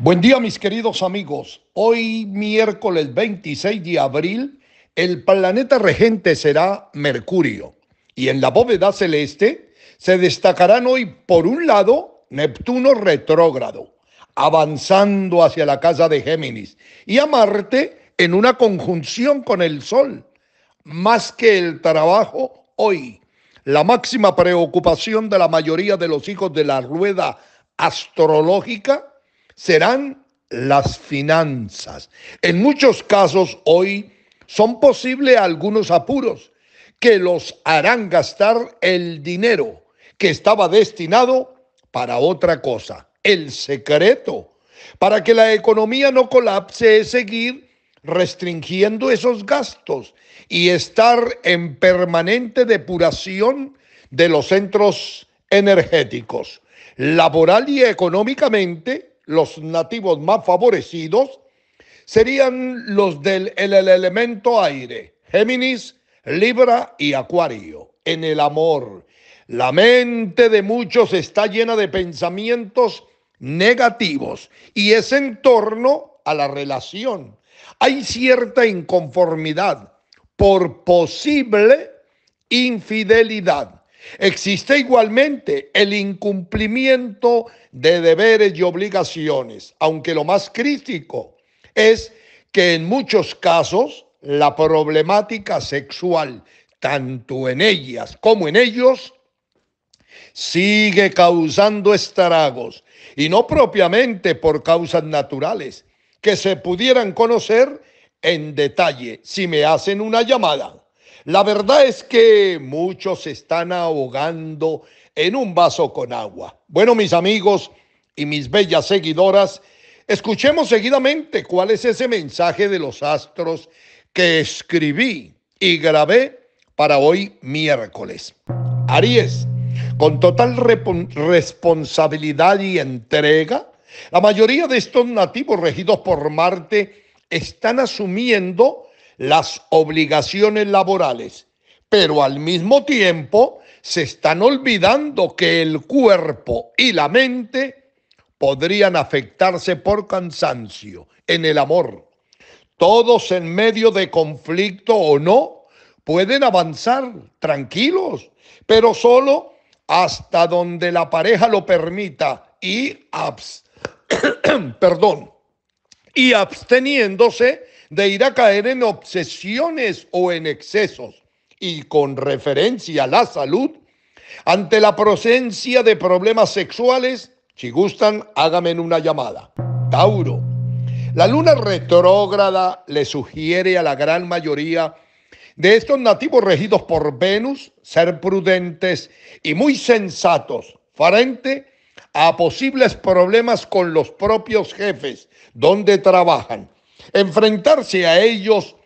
Buen día mis queridos amigos. Hoy miércoles 26 de abril el planeta regente será Mercurio y en la bóveda celeste se destacarán hoy por un lado Neptuno retrógrado avanzando hacia la casa de Géminis y a Marte en una conjunción con el Sol. Más que el trabajo hoy, la máxima preocupación de la mayoría de los hijos de la rueda astrológica serán las finanzas. En muchos casos hoy son posibles algunos apuros que los harán gastar el dinero que estaba destinado para otra cosa. El secreto para que la economía no colapse es seguir restringiendo esos gastos y estar en permanente depuración de los centros energéticos. Laboral y económicamente, los nativos más favorecidos serían los del el, elemento aire, Géminis, Libra y Acuario. En el amor, la mente de muchos está llena de pensamientos negativos y es en torno a la relación. Hay cierta inconformidad por posible infidelidad. Existe igualmente el incumplimiento de deberes y obligaciones, aunque lo más crítico es que en muchos casos la problemática sexual, tanto en ellas como en ellos, sigue causando estragos, y no propiamente por causas naturales, que se pudieran conocer en detalle si me hacen una llamada la verdad es que muchos están ahogando en un vaso con agua. Bueno, mis amigos y mis bellas seguidoras, escuchemos seguidamente cuál es ese mensaje de los astros que escribí y grabé para hoy miércoles. Aries, con total responsabilidad y entrega, la mayoría de estos nativos regidos por Marte están asumiendo las obligaciones laborales, pero al mismo tiempo se están olvidando que el cuerpo y la mente podrían afectarse por cansancio en el amor. Todos en medio de conflicto o no pueden avanzar tranquilos, pero solo hasta donde la pareja lo permita y abs perdón, y absteniéndose de ir a caer en obsesiones o en excesos. Y con referencia a la salud, ante la presencia de problemas sexuales, si gustan, hágame una llamada. Tauro. La luna retrógrada le sugiere a la gran mayoría de estos nativos regidos por Venus ser prudentes y muy sensatos frente a posibles problemas con los propios jefes donde trabajan Enfrentarse a ellos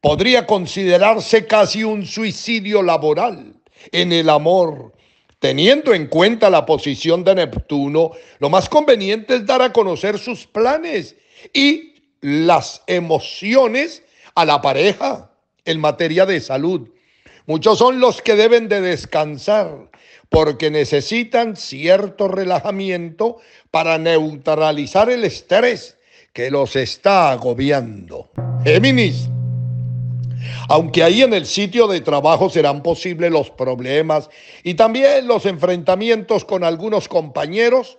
podría considerarse casi un suicidio laboral en el amor. Teniendo en cuenta la posición de Neptuno, lo más conveniente es dar a conocer sus planes y las emociones a la pareja en materia de salud. Muchos son los que deben de descansar porque necesitan cierto relajamiento para neutralizar el estrés que los está agobiando. Géminis. Aunque ahí en el sitio de trabajo serán posibles los problemas y también los enfrentamientos con algunos compañeros,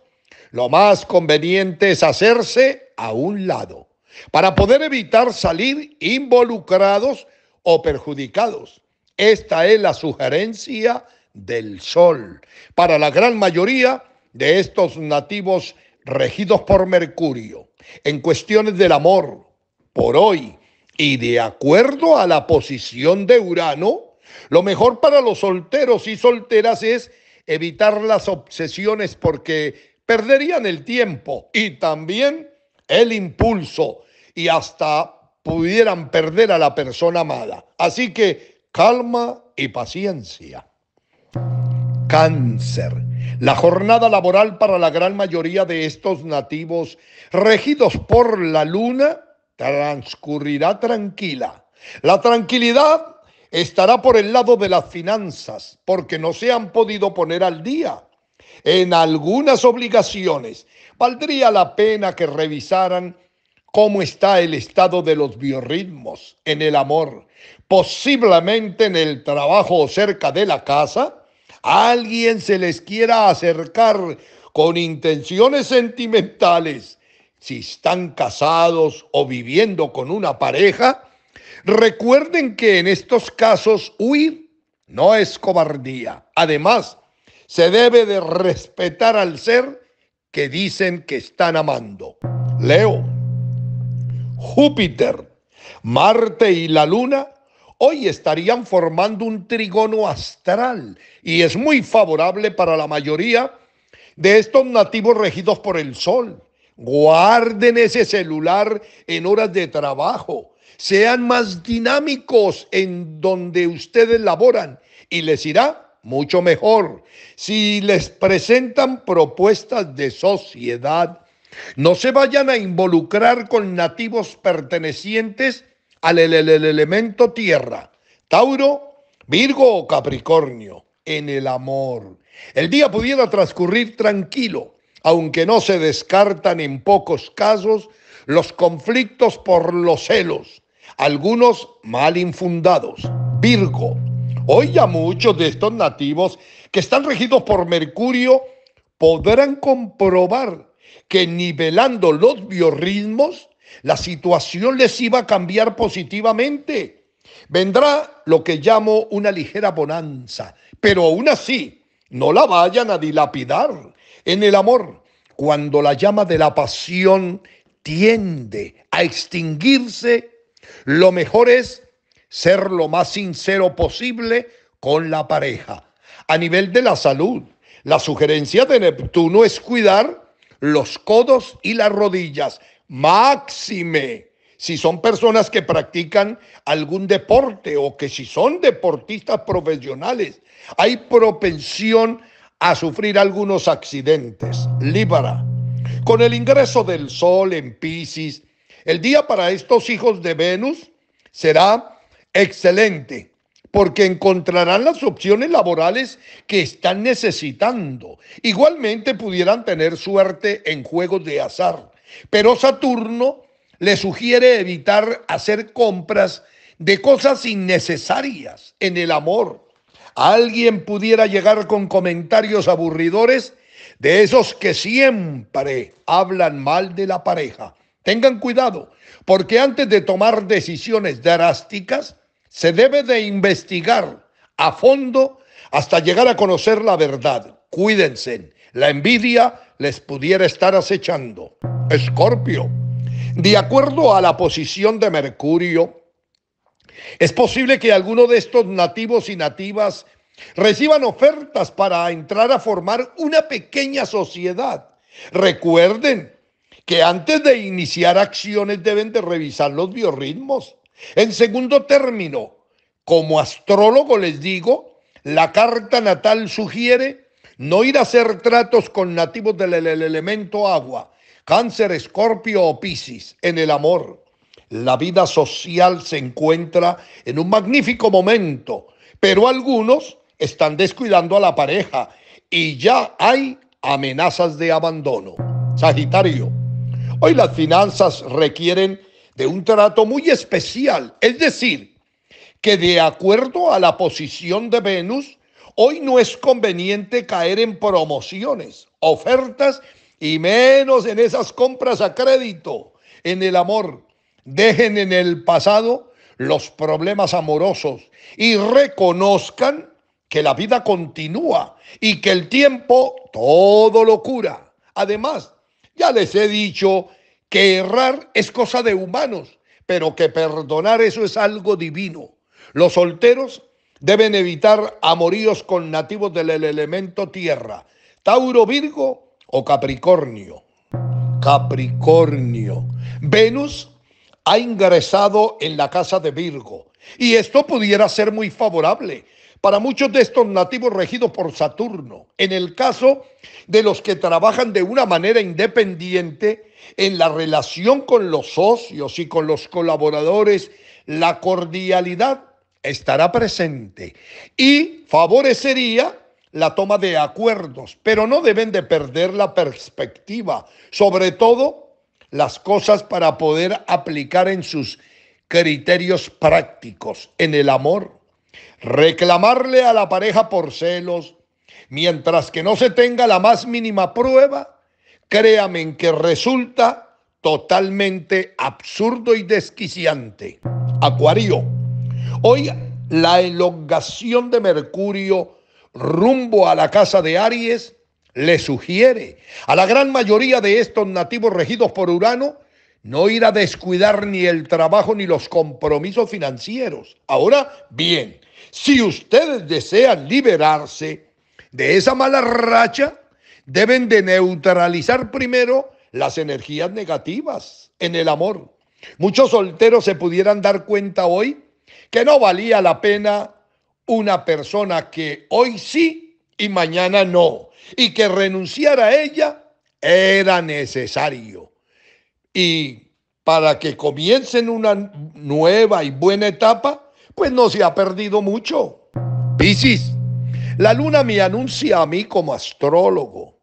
lo más conveniente es hacerse a un lado para poder evitar salir involucrados o perjudicados. Esta es la sugerencia del sol para la gran mayoría de estos nativos regidos por Mercurio en cuestiones del amor por hoy y de acuerdo a la posición de Urano, lo mejor para los solteros y solteras es evitar las obsesiones porque perderían el tiempo y también el impulso y hasta pudieran perder a la persona amada. Así que calma y paciencia. Cáncer. La jornada laboral para la gran mayoría de estos nativos regidos por la luna transcurrirá tranquila. La tranquilidad estará por el lado de las finanzas, porque no se han podido poner al día en algunas obligaciones. Valdría la pena que revisaran cómo está el estado de los biorritmos en el amor, posiblemente en el trabajo o cerca de la casa alguien se les quiera acercar con intenciones sentimentales, si están casados o viviendo con una pareja, recuerden que en estos casos huir no es cobardía. Además, se debe de respetar al ser que dicen que están amando. Leo, Júpiter, Marte y la Luna hoy estarían formando un trigono astral y es muy favorable para la mayoría de estos nativos regidos por el sol. Guarden ese celular en horas de trabajo. Sean más dinámicos en donde ustedes laboran y les irá mucho mejor. Si les presentan propuestas de sociedad, no se vayan a involucrar con nativos pertenecientes al elemento tierra, Tauro, Virgo o Capricornio, en el amor. El día pudiera transcurrir tranquilo, aunque no se descartan en pocos casos los conflictos por los celos, algunos mal infundados. Virgo. Hoy ya muchos de estos nativos que están regidos por Mercurio podrán comprobar que nivelando los biorritmos la situación les iba a cambiar positivamente. Vendrá lo que llamo una ligera bonanza, pero aún así, no la vayan a dilapidar en el amor. Cuando la llama de la pasión tiende a extinguirse, lo mejor es ser lo más sincero posible con la pareja. A nivel de la salud, la sugerencia de Neptuno es cuidar los codos y las rodillas. Máxime, si son personas que practican algún deporte o que si son deportistas profesionales, hay propensión a sufrir algunos accidentes. Libra. Con el ingreso del Sol en Pisces, el día para estos hijos de Venus será excelente porque encontrarán las opciones laborales que están necesitando. Igualmente pudieran tener suerte en juegos de azar. Pero Saturno le sugiere evitar hacer compras de cosas innecesarias en el amor. Alguien pudiera llegar con comentarios aburridores de esos que siempre hablan mal de la pareja. Tengan cuidado, porque antes de tomar decisiones drásticas, se debe de investigar a fondo hasta llegar a conocer la verdad. Cuídense, la envidia les pudiera estar acechando. Escorpio, de acuerdo a la posición de Mercurio, es posible que alguno de estos nativos y nativas reciban ofertas para entrar a formar una pequeña sociedad. Recuerden que antes de iniciar acciones deben de revisar los biorritmos. En segundo término, como astrólogo les digo, la carta natal sugiere no ir a hacer tratos con nativos del elemento agua, cáncer, escorpio o piscis en el amor. La vida social se encuentra en un magnífico momento, pero algunos están descuidando a la pareja y ya hay amenazas de abandono. Sagitario, hoy las finanzas requieren de un trato muy especial, es decir, que de acuerdo a la posición de Venus, Hoy no es conveniente caer en promociones, ofertas y menos en esas compras a crédito, en el amor. Dejen en el pasado los problemas amorosos y reconozcan que la vida continúa y que el tiempo todo lo cura. Además, ya les he dicho que errar es cosa de humanos, pero que perdonar eso es algo divino. Los solteros Deben evitar amoríos con nativos del elemento tierra. Tauro, Virgo o Capricornio. Capricornio. Venus ha ingresado en la casa de Virgo y esto pudiera ser muy favorable para muchos de estos nativos regidos por Saturno. En el caso de los que trabajan de una manera independiente en la relación con los socios y con los colaboradores, la cordialidad estará presente y favorecería la toma de acuerdos, pero no deben de perder la perspectiva, sobre todo las cosas para poder aplicar en sus criterios prácticos, en el amor. Reclamarle a la pareja por celos, mientras que no se tenga la más mínima prueba, créame en que resulta totalmente absurdo y desquiciante. Acuario. Hoy la elongación de Mercurio rumbo a la casa de Aries le sugiere a la gran mayoría de estos nativos regidos por Urano no ir a descuidar ni el trabajo ni los compromisos financieros. Ahora bien, si ustedes desean liberarse de esa mala racha, deben de neutralizar primero las energías negativas en el amor. Muchos solteros se pudieran dar cuenta hoy que no valía la pena una persona que hoy sí y mañana no, y que renunciar a ella era necesario. Y para que comiencen una nueva y buena etapa, pues no se ha perdido mucho. Piscis, la luna me anuncia a mí como astrólogo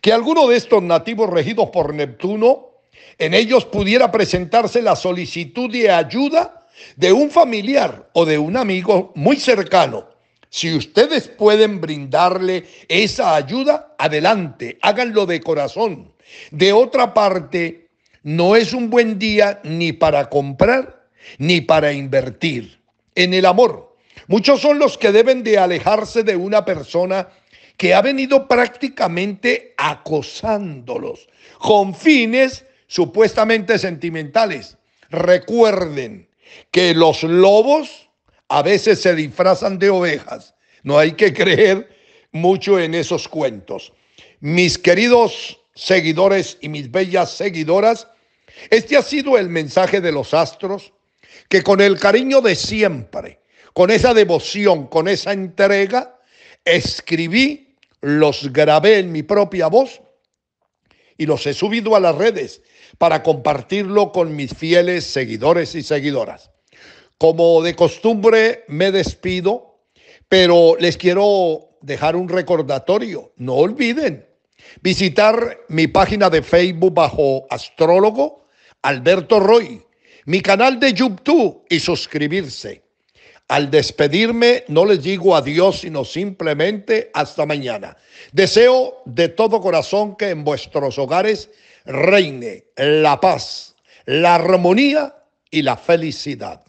que alguno de estos nativos regidos por Neptuno, en ellos pudiera presentarse la solicitud de ayuda de un familiar o de un amigo muy cercano. Si ustedes pueden brindarle esa ayuda, adelante, háganlo de corazón. De otra parte, no es un buen día ni para comprar ni para invertir en el amor. Muchos son los que deben de alejarse de una persona que ha venido prácticamente acosándolos con fines supuestamente sentimentales. Recuerden, que los lobos a veces se disfrazan de ovejas. No hay que creer mucho en esos cuentos. Mis queridos seguidores y mis bellas seguidoras, este ha sido el mensaje de los astros que con el cariño de siempre, con esa devoción, con esa entrega, escribí, los grabé en mi propia voz y los he subido a las redes para compartirlo con mis fieles seguidores y seguidoras. Como de costumbre, me despido, pero les quiero dejar un recordatorio. No olviden visitar mi página de Facebook bajo astrólogo Alberto Roy, mi canal de YouTube y suscribirse. Al despedirme no les digo adiós, sino simplemente hasta mañana. Deseo de todo corazón que en vuestros hogares reine la paz, la armonía y la felicidad.